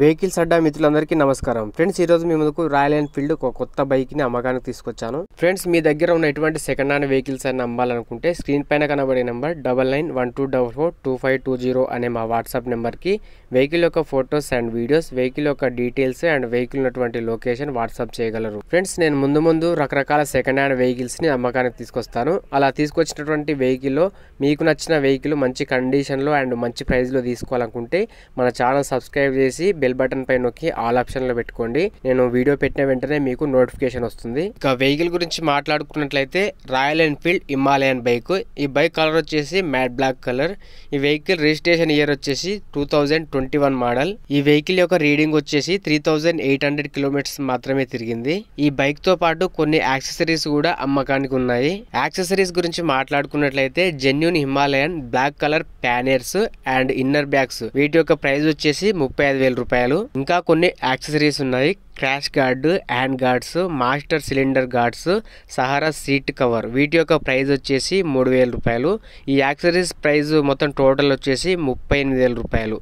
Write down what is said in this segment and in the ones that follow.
vehicles అడ్డా మిత్రులందరికీ నమస్కారం friends ఈరోజు మీ ముందుకు రాయల్ ఎన్ఫీల్డ్ ఒక కొత్త బైక్ని అమ్మకానికి తీసుకొచ్చాను ఫ్రెండ్స్ మీ దగ్గర ఉన్న ఎటువంటి సెకండ్ హ్యాండ్ వెహికల్స్ అని అమ్మాలనుకుంటే స్క్రీన్ పైన కనబడే number double nine one two double four two five two zero అనే మా వాట్సాప్ నెంబర్కి వెహికల్ యొక్క ఫొటోస్ అండ్ వీడియోస్ వెహికల్ యొక్క డీటెయిల్స్ అండ్ వెహికల్ ఉన్నటువంటి లొకేషన్ వాట్సాప్ చేయగలరు ఫ్రెండ్స్ నేను ముందు ముందు రకరకాల సెకండ్ హ్యాండ్ వెహికల్స్ని అమ్మకానికి తీసుకొస్తాను అలా తీసుకొచ్చినటువంటి వెహికల్లో మీకు నచ్చిన వెహికల్ మంచి కండిషన్లో అండ్ మంచి ప్రైజ్లో తీసుకోవాలనుకుంటే మన ఛానల్ సబ్స్క్రైబ్ చేసి బెల్ బటన్ పై నొక్కి ఆల్ ఆప్షన్లో పెట్టుకోండి నేను వీడియో పెట్టిన వెంటనే మీకు నోటిఫికేషన్ వస్తుంది ఇక వెహికల్ గురించి మాట్లాడుకున్నట్లయితే రాయల్ ఎన్ఫీల్డ్ హిమాలయన్ బైక్ ఈ బైక్ కలర్ వచ్చేసి మ్యాట్ బ్లాక్ కలర్ ఈ వెహికల్ రిజిస్ట్రేషన్ ఇయర్ వచ్చేసి టూ ట్వంటీ వన్ మోడల్ ఈ వెహికల్ యొక్క రీడింగ్ వచ్చేసి త్రీ ఎయిట్ హండ్రెడ్ కిలోమీటర్స్ మాత్రమే తిరిగింది ఈ బైక్ తో పాటు కొన్ని యాక్సెసరీస్ కూడా అమ్మకానికి ఉన్నాయి యాక్సెసరీస్ గురించి మాట్లాడుకున్నట్లయితే genuine Himalayan black colour panniers and inner bags వీటి యొక్క ప్రైస్ వచ్చేసి ముప్పై ఐదు వేల రూపాయలు ఇంకా కొన్ని యాక్సెసరీస్ ఉన్నాయి crash guard hand guards master cylinder guards Sahara seat cover వీటి యొక్క ప్రైజ్ వచ్చేసి మూడు వేల రూపాయలు ఈ యాక్సరీస్ ప్రైజ్ మొత్తం టోటల్ వచ్చేసి ముప్పై ఎనిమిది వేల రూపాయలు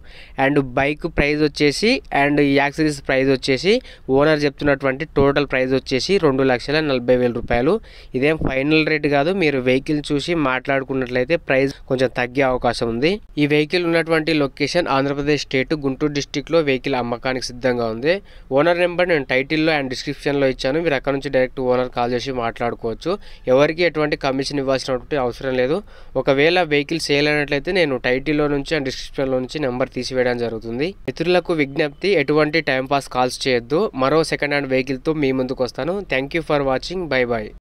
అండ్ బైక్ ప్రైజ్ వచ్చేసి అండ్ ఈ యాక్సరీస్ ప్రైజ్ వచ్చేసి ఓనర్ చెప్తున్నటువంటి టోటల్ ప్రైజ్ వచ్చేసి రెండు లక్షల నలభై వేల రూపాయలు ఇదేం ఫైనల్ రేట్ కాదు మీరు వెహికల్ చూసి మాట్లాడుకున్నట్లయితే ప్రైస్ కొంచెం తగ్గే అవకాశం ఉంది ఈ వెహికల్ ఉన్నటువంటి లొకేషన్ ఆంధ్రప్రదేశ్ స్టేట్ గుంటూరు డిస్టిక్లో వెహికల్ అమ్మకానికి సిద్ధంగా ఉంది ఓనర్ నెంబర్ నేను టైటిల్లో అండ్ డిస్క్రిప్షన్లో ఇచ్చాను మీరు అక్కడ నుంచి డైరెక్ట్ ఓనర్ కాల్ చేసి మాట్లాడుకోవచ్చు ఎవరికి ఎటువంటి కమిషన్ ఇవ్వాల్సినటువంటి అవసరం లేదు ఒకవేళ వెహికల్ సేల్ అయినట్లయితే నేను టైటిల్లో నుంచి అండ్ డిస్క్రిప్షన్లో నుంచి నెంబర్ తీసివేయడం జరుగుతుంది మిత్రులకు విజ్ఞప్తి ఎటువంటి టైంపాస్ కాల్స్ చేయొద్దు మరో సెకండ్ హ్యాండ్ వెహికల్తో మీ ముందుకు వస్తాను thank for watching bye bye